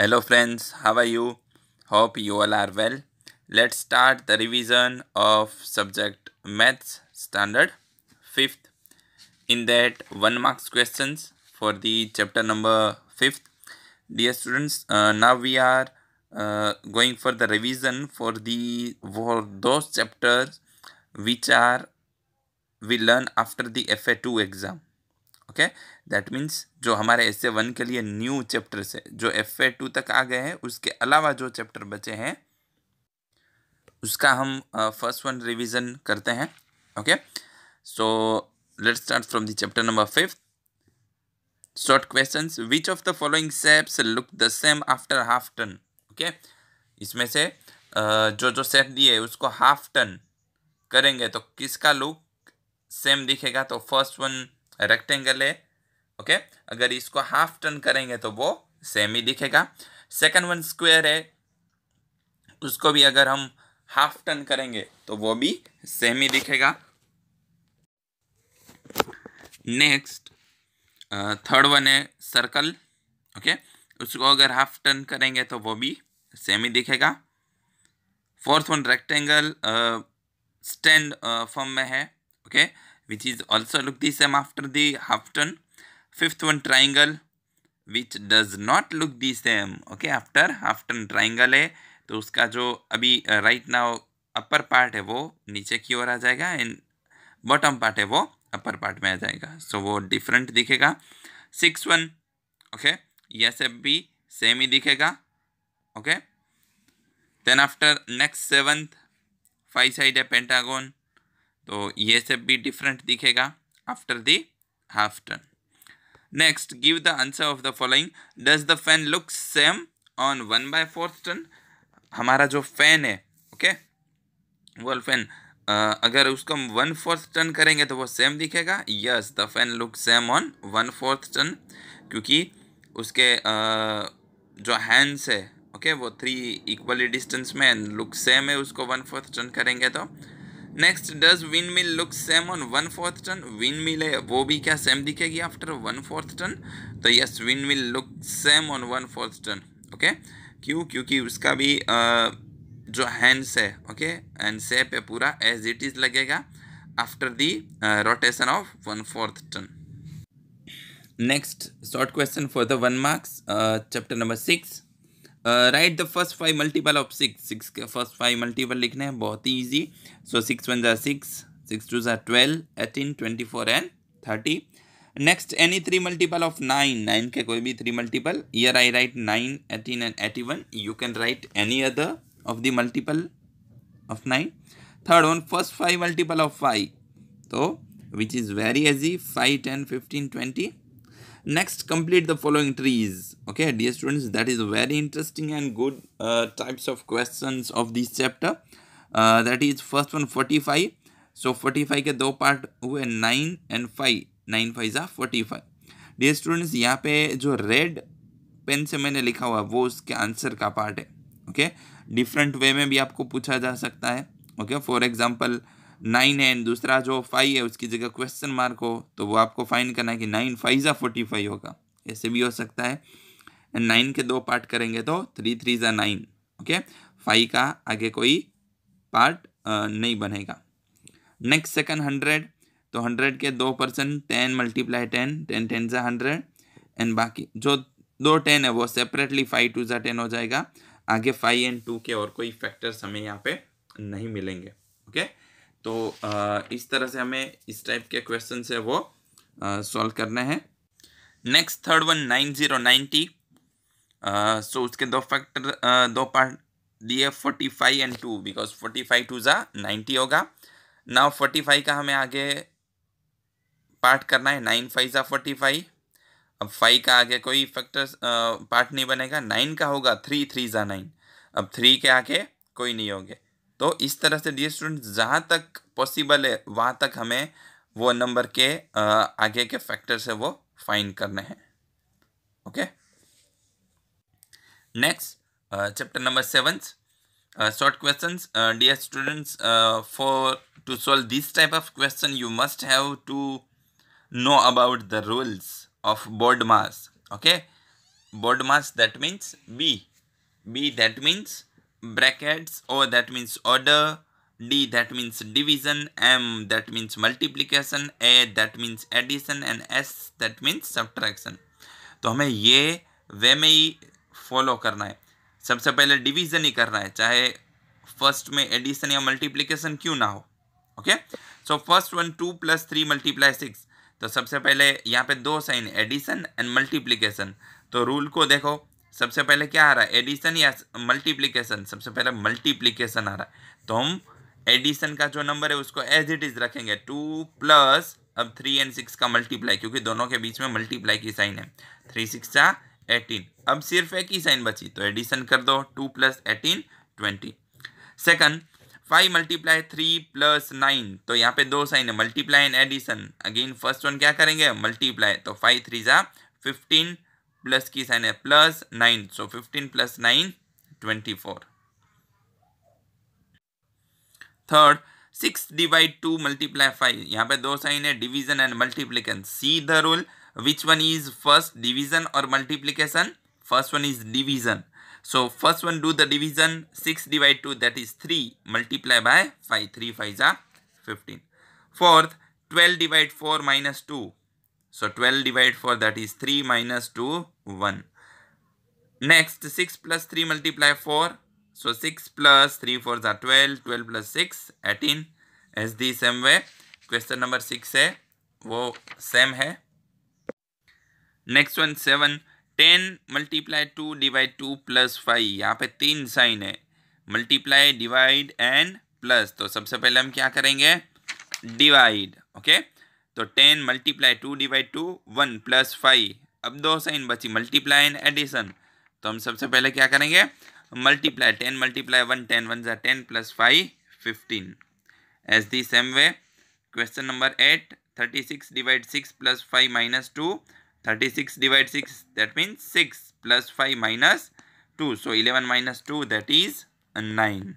Hello friends, how are you? Hope you all are well. Let's start the revision of subject Maths Standard 5th. In that, 1 marks questions for the chapter number 5th. Dear students, uh, now we are uh, going for the revision for the for those chapters which are we learn after the FA2 exam. Okay that means जो हमारे S A one के लिए new chapter से जो F A to तक आ गए हैं उसके अलावा जो चैप्टर बचे हैं उसका हम फर्स्ट वन रिविज़न करते हैं okay so let's start from the chapter number fifth short question which of the following shapes look the same after half turn okay इसमें से जो जो सेप दिए उसको हाफ टन करेंगे तो किसका लुक सेम दिखेगा तो फर्स्ट वन रेक्टेंगल है ओके अगर इसको हाफ टर्न करेंगे तो वो सेम ही दिखेगा सेकंड वन स्क्वायर है उसको भी अगर हम हाफ टर्न करेंगे तो वो भी सेम ही दिखेगा नेक्स्ट थर्ड वन है सर्कल ओके उसको अगर हाफ टर्न करेंगे तो वो भी सेम ही दिखेगा fourth one rectangle stand form में है okay okay? which is also look the same after the half turn. Fifth one triangle which does not look the same. Okay, after half turn triangle है तो उसका जो अभी right now upper part hai wo niche ki ओर aa jayega and bottom part hai wo upper part mein aa jayega so, wo different dikhega sixth one okay yes ab bhi same hi dikhega okay then after next seventh five side है pentagon तो ये सब भी different दिखेगा after the half turn next give the answer of the following does the fan look same on one by fourth turn हमारा जो fan है okay वो फैन अगर उसको हम वन फोर्थ टर्न करेंगे तो वो सेम दिखेगा yes the fan look same on one fourth turn क्योंकि उसके आ, जो हैंड्स है ओके okay, वो थ्री इक्वली डिस्टेंस में लुक सेम है उसको वन फोर्थ टर्न करेंगे तो next does windmill look same on one fourth turn windmill है वो भी क्या सेम दिखेगी आफ्टर वन फोर्थ टन तो yes windmill look same on one fourth turn okay क्यों क्योंकि उसका भी uh, जो हैंड्स है ओके एंड सेप है पूरा एज इट इज लगेगा after the rotation of one fourth turn next short question for the one marks chapter number six right the first five multiple of six six के first five multiple लिखने हैं बहुत ही easy so six one जै six six two जै twelve eighteen twenty four and thirty next any three multiple of nine nine के कोई भी थ्री मल्टीपल ईयर आई right nine eighteen and eighty one you can write any other of the multiple of nine third one first five multiple of five तो which is very easy five ten fifteen twenty next complete the following trees okay dear students that is very interesting and good uh, types of questions of this chapter uh, that is first one 45 so 45 के दो part हुए nine and five nine five ज़ा forty five dear students यहाँ पे जो red pen से मैंने लिखा हुआ वो उसके आंसर का पार्ट है ओके डिफरेंट वे में भी आपको पूछा जा सकता है ओके फॉर एग्जांपल नाइन है दूसरा जो फाइव है उसकी जगह क्वेश्चन मार्क हो तो वो आपको फाइन करना है कि नाइन फाइव ज़ा फोर्टी फाइव होगा ऐसे भी हो सकता है एंड नाइन के दो पार्ट करेंगे तो थ्री थ्री ज़ा नाइन ओके फाइव का आगे कोई पार्ट नहीं बनेगा नेक्स्ट सेकंड हंड्रेड तो हंड्रेड के दो percent ten multiply ten ten ten ज़ा हंड्रेड एंड बाकी जो दो टेन है वो सेपरेटली फाइव टू ज़ा टेन हो जाएगा आगे फाइव एंड टू के और कोई फैक्टर्स हमें यहाँ पे नहीं मिलेंगे ओके okay? तो इस तरह से हमें इस टाइप के क्वेश्चन है वो सॉल्व करने हैं next third one nine zero ninety so उसके दो फैक्टर दो पार्ट दिए forty five and two because forty five two ज़ा नाइन्टी होगा नाउ फोर्टी फाइव का हमें आगे पार्ट करना है नाइन फाइव ज़ा फोर्टी फाइव अब फाइव का आगे कोई फैक्टर पार्ट नहीं बनेगा नाइन का होगा थ्री थ्री ज़ा नाइन अब थ्री के आगे कोई नहीं होगा तो इस तरह से डी स्टूडेंट जहाँ तक पॉसिबल है वहाँ तक हमें वो नंबर के आगे के फैक्टर से वो फाइंड करने हैं okay next chapter number seven short question D S students for to solve this type of question you must have to know about the rules of BODMAS okay BODMAS that means B B that means brackets o that means order d that means division m that means multiplication a that means addition and s that means subtraction तो हमें ये वे में ही follow करना है सबसे पहले division ही करना है चाहे फर्स्ट में एडिशन या मल्टीप्लिकेशन क्यों ना हो okay so first one two plus three multiply six तो सबसे पहले यहाँ पे दो साइन एडिशन एंड मल्टीप्लिकेशन तो रूल को देखो सबसे पहले क्या आ रहा है एडिशन या मल्टीप्लीकेशन सबसे पहले मल्टीप्लीकेशन आ रहा है तो हम एडिशन का जो नंबर है उसको एज इट इज रखेंगे टू प्लस अब थ्री एंड सिक्स का मल्टीप्लाई क्योंकि दोनों के बीच में मल्टीप्लाई की साइन है थ्री सिक्स का एटीन अब सिर्फ एक ही साइन बची तो एडिशन कर दो two plus eighteen twenty second five multiply three plus nine तो यहाँ पे दो साइन है multiply and addition again first one क्या करेंगे मल्टीप्लाई तो फाइव थ्री ज़ा फिफ्टीन प्लस की साइन है plus nine so fifteen plus nine twenty four third six divide two multiply five यहाँ पे दो साइन है division and multiplication see the rule which one is first division और multiplication first one is division so first one do the division six divide two that is three multiply by five three five जा fifteen fourth twelve divide four minus two So 12 divided 4 that is 3 minus 2 1. Next 6 plus 3 multiply 4. So 6 plus 3 4s are 12, 12 plus 6 18. As the same way question number six है वो same है next one seven ten multiply two divide two plus five यहाँ पे तीन sign है multiply divide and plus तो सबसे पहले हम क्या करेंगे डिवाइड ओके okay? तो ten multiply two divide two one plus five अब दो साइन बची मल्टीप्लाई इन एडिशन तो हम सबसे पहले क्या करेंगे multiply ten multiply one ten one जै ten plus five fifteen as the same way question number eight thirty six divide six plus five minus two thirty six divide six that mean six plus five minus two so eleven minus two that is nine